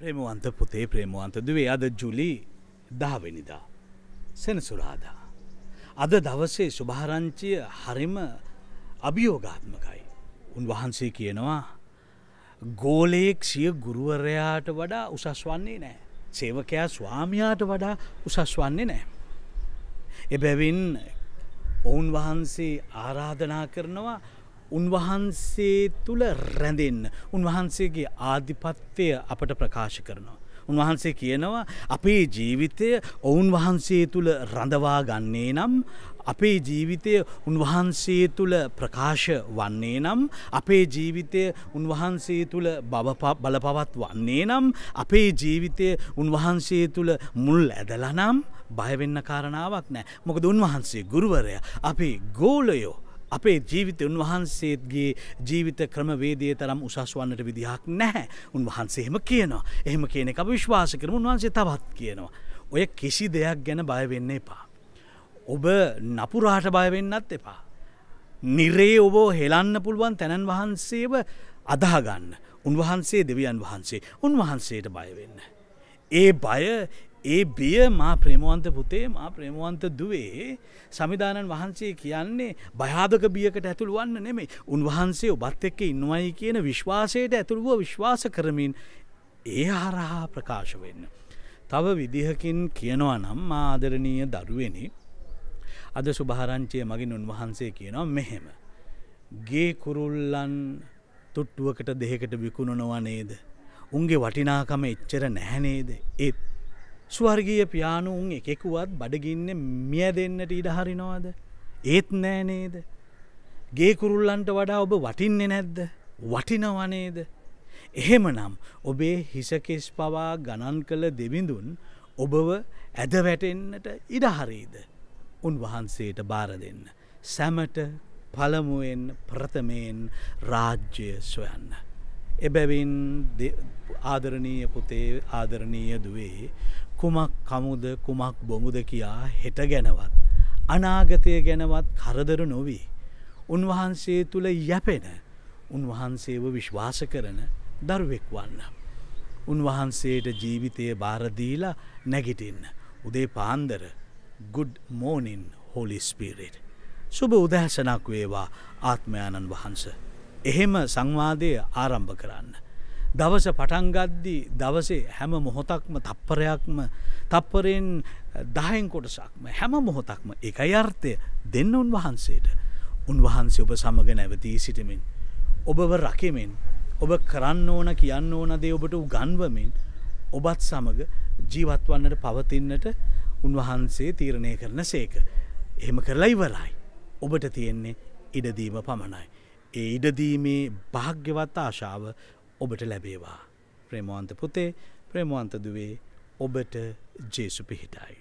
ප්‍රේමවන්ත පුතේ ප්‍රේමවන්ත දුවේ අද ජුලි දහවෙනිදා. සෙනසුරාදා. අද දවසේ සුභාරංචිය හරිම අභියෝගාත්මකයි. උන්වහන්සේ කියනවා ගෝලයෙක් සිය ගුරුවරයාට වඩා උසස් වන්නේ නෑ. සේවකයා ස්වාමයාට වඩා උසස් වන්නේ නෑ. එබැවින් ඔවුන් වහන්සේ ආරාධනා කරනවා උන්වහන්සේ තුළ රැඳෙන්න උන්වහන්සේගේ ආධිපත්වය අපට ප්‍රකාශ කරනවා. උන්වහන්සේ කියනවා අපේ ජීවිතය ඔවුන් වහන්සේ තුළ රඳවා ගන්නේ නම් අපේ ජීවිතය උන්වහන්සේ තුළ ප්‍රකාශ වන්නේ නම් අපේ ජීවිතය උන්වහන්සේ තුළ බලපවත් වන්නේ නම් අපේ ජීවිතය උන්වහන්සේ තුළ මුල් ඇදලනම් බයවෙන්න කාරණාවක් නෑ මොකද උන්වහන්සේ ගුරුවරය අපේ ගෝලයෝ අපේ ජීවිත උන්වහන්සේගේ ජීවිත ක්‍රමවේදය තරම් උසස් වන්නට විදිහක් නැහැ උන්වහන්සේහෙම කියනවා එහෙම කියන එක විශ්වාස කරම උන්වහන්සේ තවත් කියනවා. ඔය කිසි දෙයක් ගැන බයවෙන්න එපා. ඔබ නපුරාට බයවෙන්නත් එපා. නිරේ ඔබෝ හෙලන්න පුළුවන් තැනන් වහන්සේව අදාගන්න. උන්වහන්සේ දෙවියන් වහන්සේ උන්වහන්සේට බයවෙන්න. ඒ බය ඒ බිය මා ප්‍රේමවන්ත පුතේ මා ප්‍රේමවන්ත දුවේ සමිධානන් වහන්සේ කියන්නේ භයාදක බියකට ඇතුළුවන්න නෙමේ උන්වහන්සේ ඔබත් එක්ක ඉන්නවයි කියන විශ්වාසයට ඇතුළුව විශ්වාස කරමින් ඒ හරහා ප්‍රකාශ වෙන්න. තව විදිහකින් කියනවා නම් ආදරණීය දරුවෙනි අද සුභාරංචය මගින් උන්වහන්සේ කියනවා මෙහෙම. ගේ කුරුල්ලන් තුට්ටුවකට දෙහකට විකුණනවා නේද. උන්ගේ වටිනාකම එච්චර නැහැනේද ඒත් ස්වර්ගීය පියානුන් එකෙකුවත් බඩගින්න මිය දෙන්නට ඉඩහරිනවාද ඒත් නෑනේද ගේකුරුල්ලන්ට වඩා ඔබ වටින්නේ නැද්ද වටිනවනේද එහෙමනම් ඔබේ හිසකෙස් පවා ගණන් කළ දෙවිඳුන් ඔබව ඇද වැටෙන්නට ඉඩහරීද උන්වහන්සේට බාර දෙන්න සැමට පළමුුවෙන් ප්‍රථමයෙන් රාජ්‍යය සොයන්න එබැවින් ආදරණීය පුතේ ආදරණීය දුවේ කුමක් කමුද කුමක් බොමුද කියා හෙට ගැනවත්. අනාගතය ගැනවත් කරදර නොවී. උන්වහන්සේ තුළ යැපෙන උන්වහන්සේව විශ්වාස කරන දරුවෙක් වන්න. උන්වහන්සේට ජීවිතය භාරදීලා නැගිටින්න. උදේ පාන්දර ගුඩ් මෝනින් හොලි ස්පිරිට්. සුබ උදැහසනක් වේවා ආත්මයාණන් වහන්සේ. එහෙම සංවාදය ආරම්භ කරන්න. දවස පටන්ගද්දී දවසේ හැම මොහොතක්ම තප්පරයක්ම තප්පරෙන් දහයෙන් කොටසක්ම හැම මොහොතක්ම එකයි අර්ථය දෙන්න උන්වහන්සේට උන්වහන්සේ ඔබ සමග නැවතී සිටමින්. ඔබව රකිමින් ඔබ කරන්න ඕන කියන්න ඕන දේ ඔබට උගන්වමින් ඔබත් සමඟ ජීවත්වන්නට පවතින්නට උන්වහන්සේ තීරණය කරන සේක. එහෙම කරලා ඉවරයි. ඔබට තියෙන්නේ ඉඩදීම පමණයි. ඒ ඉඩදීමේ භාග්‍යවත් ආශාව ඔබට ලැබේවා. ප්‍රේමවන්ත පුතේ ප්‍රේමවන්තදුවේ ඔබට ජේසු පිහිටයි.